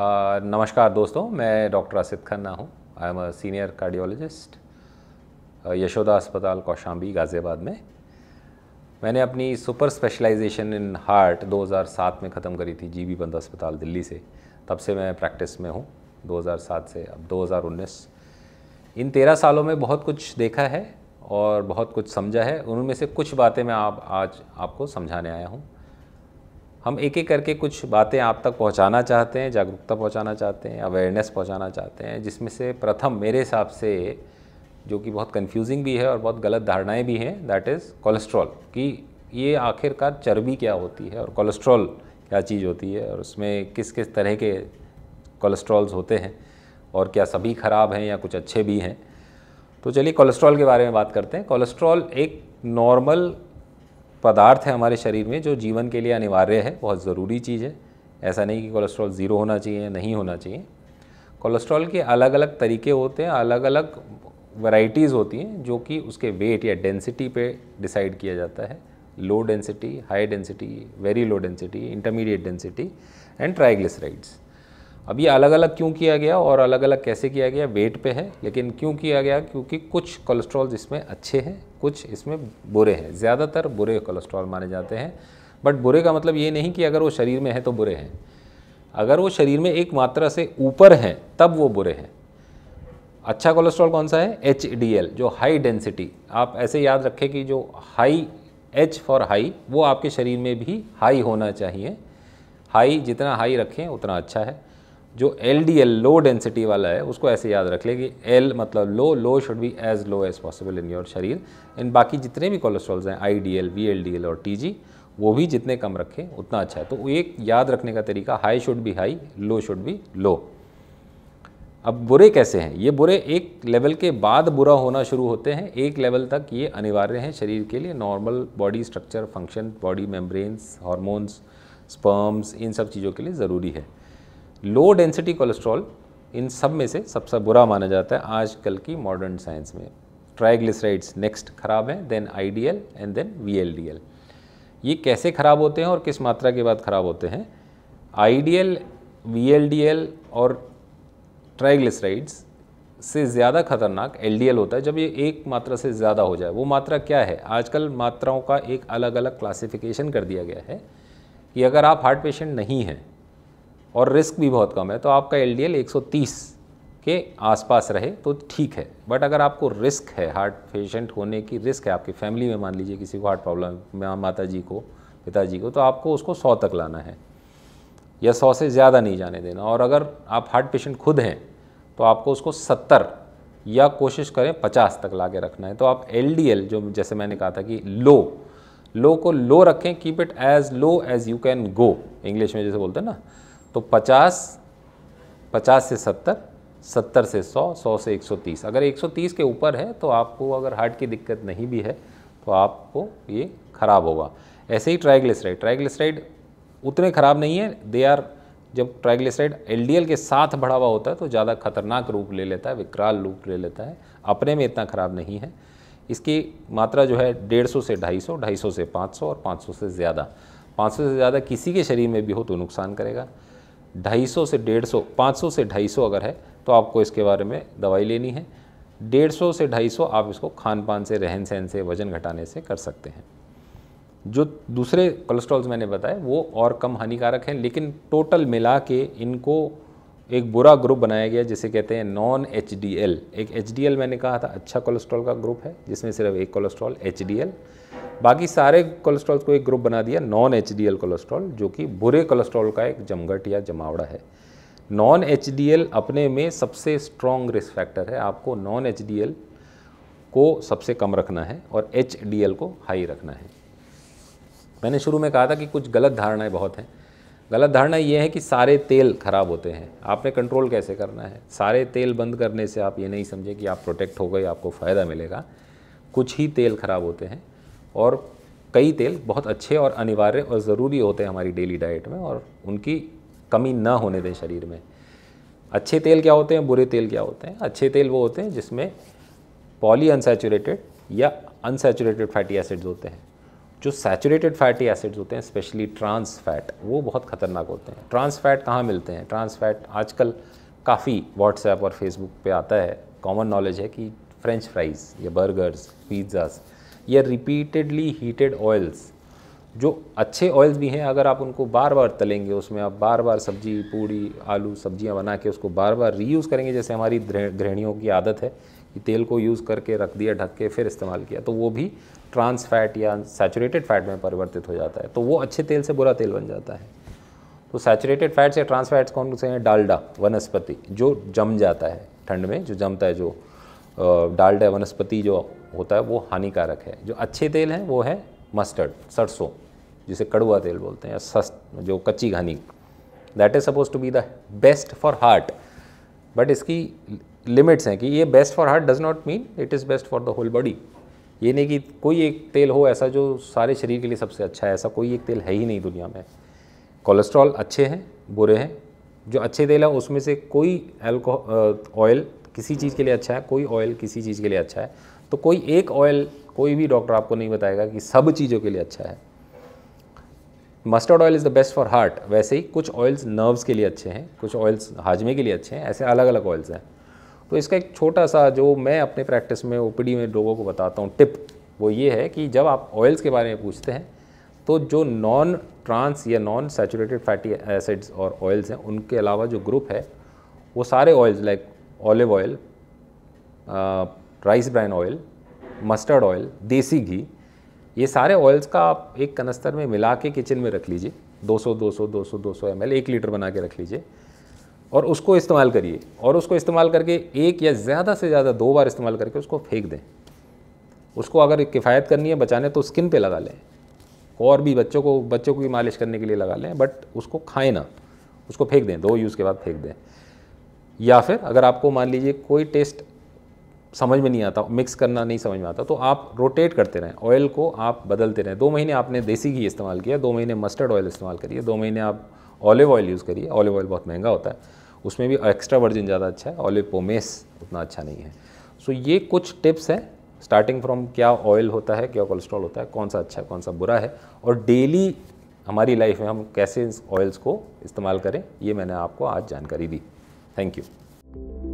नमस्कार दोस्तों मैं डॉक्टर असित खन्ना हूँ I am a senior cardiologist Yashoda अस्पताल कौशाम्बी गाज़ियाबाद में मैंने अपनी सुपर स्पेशलाइजेशन इन हार्ट 2007 में ख़त्म करी थी जीबी बंद अस्पताल दिल्ली से तब से मैं प्रैक्टिस में हूँ 2007 से अब 2019 इन तेरह सालों में बहुत कुछ देखा है और बहुत कुछ समझा है उनमें से कुछ बातें मैं आप आज आपको समझाने आया हूँ हम एक एक करके कुछ बातें आप तक पहुंचाना चाहते हैं जागरूकता पहुंचाना चाहते हैं अवेयरनेस पहुंचाना चाहते हैं जिसमें से प्रथम मेरे हिसाब से जो कि बहुत कंफ्यूजिंग भी है और बहुत गलत धारणाएं भी हैं दैट इज़ कोलेस्ट्रॉल कि ये आखिरकार चर्बी क्या होती है और कोलेस्ट्रॉल क्या चीज़ होती है और उसमें किस किस तरह के कोलेस्ट्रॉल्स होते हैं और क्या सभी ख़राब हैं या कुछ अच्छे भी हैं तो चलिए कोलेस्ट्रॉल के बारे में बात करते हैं कोलेस्ट्रॉल एक नॉर्मल पदार्थ है हमारे शरीर में जो जीवन के लिए अनिवार्य है बहुत ज़रूरी चीज़ है ऐसा नहीं कि कोलेस्ट्रॉल ज़ीरो होना चाहिए या नहीं होना चाहिए कोलेस्ट्रॉल के अलग अलग तरीके होते हैं अलग अलग वैराइटीज़ होती हैं जो कि उसके वेट या डेंसिटी पे डिसाइड किया जाता है low density high density very low density intermediate density and triglycerides अब ये अलग अलग क्यों किया गया और अलग अलग कैसे किया गया वेट पे है लेकिन क्यों किया गया क्योंकि कुछ कोलेस्ट्रॉल इसमें अच्छे हैं कुछ इसमें बुरे हैं ज़्यादातर बुरे कोलेस्ट्रॉल माने जाते हैं बट बुरे का मतलब ये नहीं कि अगर वो शरीर में है तो बुरे हैं अगर वो शरीर में एक मात्रा से ऊपर हैं तब वो बुरे हैं अच्छा कोलेस्ट्रॉल कौन सा है एच जो हाई डेंसिटी आप ऐसे याद रखें कि जो हाई एच फॉर हाई वो आपके शरीर में भी हाई होना चाहिए हाई जितना हाई रखें उतना अच्छा है जो L D L low density वाला है उसको ऐसे याद रख ले कि एल मतलब low low should be as low as possible in your शरीर इन बाकी जितने भी कोलेस्ट्रॉल्स हैं I D L V L D L और टी जी वो भी जितने कम रखें उतना अच्छा है तो एक याद रखने का तरीका high should be high low should be low अब बुरे कैसे हैं ये बुरे एक लेवल के बाद बुरा होना शुरू होते हैं एक लेवल तक ये अनिवार्य हैं शरीर के लिए normal body structure function body membranes hormones sperms इन सब चीज़ों के लिए ज़रूरी है लो डेंसिटी कोलेस्ट्रॉल इन सब में से सबसे बुरा माना जाता है आजकल की मॉडर्न साइंस में ट्राइग्लिसराइड्स नेक्स्ट खराब हैं then IDL and then VLDL ये कैसे खराब होते हैं और किस मात्रा के बाद खराब होते हैं आईडीएल वीएलडीएल और ट्राइग्लिसराइड्स से ज़्यादा खतरनाक एलडीएल होता है जब ये एक मात्रा से ज़्यादा हो जाए वो मात्रा क्या है आजकल मात्राओं का एक अलग अलग क्लासिफिकेशन कर दिया गया है कि अगर आप हार्ट पेशेंट नहीं हैं और रिस्क भी बहुत कम है तो आपका एल 130 के आसपास रहे तो ठीक है बट अगर आपको रिस्क है हार्ट पेशेंट होने की रिस्क है आपकी फैमिली में मान लीजिए किसी को हार्ट प्रॉब्लम माता जी को पिताजी को तो आपको उसको सौ तक लाना है या सौ से ज़्यादा नहीं जाने देना और अगर आप हार्ट पेशेंट खुद हैं तो आपको उसको सत्तर या कोशिश करें पचास तक ला के रखना है तो आप एल जो जैसे मैंने कहा था कि लो लो को लो रखें keep it as low as you can go English में जैसे बोलते हैं ना तो पचास पचास से सत्तर सत्तर से सौ सौ से एक सौ तीस अगर एक सौ तीस के ऊपर है तो आपको अगर हार्ट की दिक्कत नहीं भी है तो आपको ये ख़राब होगा ऐसे ही ट्राइग्लिसराइड ट्राइग्लिसराइड उतने ख़राब नहीं है दे आर जब ट्राइग्लिसराइड एलडीएल के साथ बढ़ा हुआ होता है तो ज़्यादा खतरनाक रूप ले लेता है विकराल रूप ले लेता है अपने में इतना ख़राब नहीं है इसकी मात्रा जो है डेढ़ सौ से ढाई सौ ढाई सौ से पाँच सौ और पाँच सौ से ज़्यादा पाँच सौ से ज़्यादा किसी के शरीर में भी हो तो नुकसान करेगा 250 से 150 500 से 250 अगर है तो आपको इसके बारे में दवाई लेनी है 150 से 250 आप इसको खान पान से रहन सहन से वज़न घटाने से कर सकते हैं जो दूसरे कोलेस्ट्रॉल्स मैंने बताए वो और कम हानिकारक हैं लेकिन टोटल मिला के इनको एक बुरा ग्रुप बनाया गया जिसे कहते हैं नॉन एच एक एच मैंने कहा था अच्छा कोलेस्ट्रॉल का ग्रुप है जिसमें सिर्फ एक कोलेस्ट्रॉल एच बाकी सारे कोलेस्ट्रॉल को एक ग्रुप बना दिया नॉन एच कोलेस्ट्रॉल जो कि बुरे कोलेस्ट्रॉल का एक जमघट या जमावड़ा है नॉन एच अपने में सबसे स्ट्रॉन्ग रिस्क फैक्टर है आपको नॉन एच को सबसे कम रखना है और एच को हाई रखना है मैंने शुरू में कहा था कि कुछ गलत धारणाएं बहुत हैं गलत धारणा ये है कि सारे तेल खराब होते हैं आपने कंट्रोल कैसे करना है सारे तेल बंद करने से आप ये नहीं समझे कि आप प्रोटेक्ट हो गए आपको फ़ायदा मिलेगा कुछ ही तेल खराब होते हैं और कई तेल बहुत अच्छे और अनिवार्य और ज़रूरी होते हैं हमारी डेली डाइट में और उनकी कमी ना होने दें शरीर में अच्छे तेल क्या होते हैं बुरे तेल क्या होते हैं अच्छे तेल वो होते हैं जिसमें पॉली अनसेचुरेटेड या अनसेचुरेटेड फैटी एसिड्स होते हैं जो सैचुरेटेड फैटी एसिड्स होते हैं स्पेशली ट्रांस फैट वो बहुत खतरनाक होते हैं ट्रांस फैट कहाँ मिलते हैं ट्रांस फैट आजकल काफ़ी व्हाट्सएप और फेसबुक पे आता है कॉमन नॉलेज है कि फ्रेंच फ्राइज़ या बर्गर्स पिज्ज़ाज़ या रिपीटेडली हीटेड ऑयल्स जो अच्छे ऑयल्स भी हैं अगर आप उनको बार बार तलेंगे उसमें आप बार बार सब्जी पूड़ी आलू सब्जियां बना के उसको बार बार रीयूज़ करेंगे जैसे हमारी गृहणियों की आदत है कि तेल को यूज़ करके रख दिया ढक के फिर इस्तेमाल किया तो वो भी ट्रांस फैट या सैचुरेटेड फैट में परिवर्तित हो जाता है तो वो अच्छे तेल से बुरा तेल बन जाता है तो सैचुरेटेड फैट्स या ट्रांस फैट्स कौन से हैं डालडा वनस्पति जो जम जाता है ठंड में जो जमता है जो डालडा वनस्पति जो होता है वो हानिकारक है जो अच्छे तेल हैं वो है मस्टर्ड सरसों जिसे कड़ुआ तेल बोलते हैं सस्त जो कच्ची घानी that is suppose to be the best for heart but इसकी लिमिट्स हैं कि ये best for heart does not mean it is best for the whole body ये नहीं कि कोई एक तेल हो ऐसा जो सारे शरीर के लिए सबसे अच्छा है ऐसा कोई एक तेल है ही नहीं दुनिया में कोलेस्ट्रॉल अच्छे हैं बुरे हैं जो अच्छे तेल हैं उसमें से कोई एल्कोहल ऑयल किसी चीज़ के लिए अच्छा है कोई ऑयल किसी चीज़ के लिए अच्छा है तो कोई एक ऑयल कोई भी डॉक्टर आपको नहीं बताएगा कि सब चीज़ों के लिए अच्छा है mustard oil is the best for heart वैसे ही कुछ ऑयल्स नर्व्स के लिए अच्छे हैं कुछ ऑयल्स हाजमे के लिए अच्छे हैं ऐसे अलग अलग ऑयल्स हैं तो इसका एक छोटा सा जो मैं अपने प्रैक्टिस में ओ में लोगों को बताता हूँ टिप वो ये है कि जब आप ऑयल्स के बारे में पूछते हैं तो जो नॉन ट्रांस या नॉन सेचूरेटेड फैटी एसिड्स और ऑयल्स हैं उनके अलावा जो ग्रुप है वो सारे oils like olive oil rice bran oil mustard oil desi ghee ये सारे ऑयल्स का आप एक कनस्तर में मिला के किचन में रख लीजिए 200 200 200 200 ml एक लीटर बना के रख लीजिए और उसको इस्तेमाल करिए और उसको इस्तेमाल करके एक या ज़्यादा से ज़्यादा दो बार इस्तेमाल करके उसको फेंक दें उसको अगर किफ़ायत करनी है बचाने तो स्किन पे लगा लें और भी बच्चों को बच्चों को भी मालिश करने के लिए लगा लें बट उसको खाएं ना उसको फेंक दें दो यूज़ के बाद फेंक दें या फिर अगर आपको मान लीजिए कोई टेस्ट समझ में नहीं आता मिक्स करना नहीं समझ में आता तो आप रोटेट करते रहें ऑयल को आप बदलते रहें दो महीने आपने देसी घी इस्तेमाल किया दो महीने मस्टर्ड ऑयल इस्तेमाल करिए दो महीने आप ऑलिव ऑयल यूज़ करिए ऑलिव ऑयल बहुत महंगा होता है उसमें भी एक्स्ट्रा वर्जिन ज़्यादा अच्छा है ऑलिव पोमेस उतना अच्छा नहीं है सो ये कुछ टिप्स हैं स्टार्टिंग फ्रॉम क्या ऑयल होता है क्या कोलेस्ट्रॉल होता है कौन सा अच्छा है कौन सा बुरा है और डेली हमारी लाइफ में हम कैसे ऑयल्स को इस्तेमाल करें ये मैंने आपको आज जानकारी दी Thank you.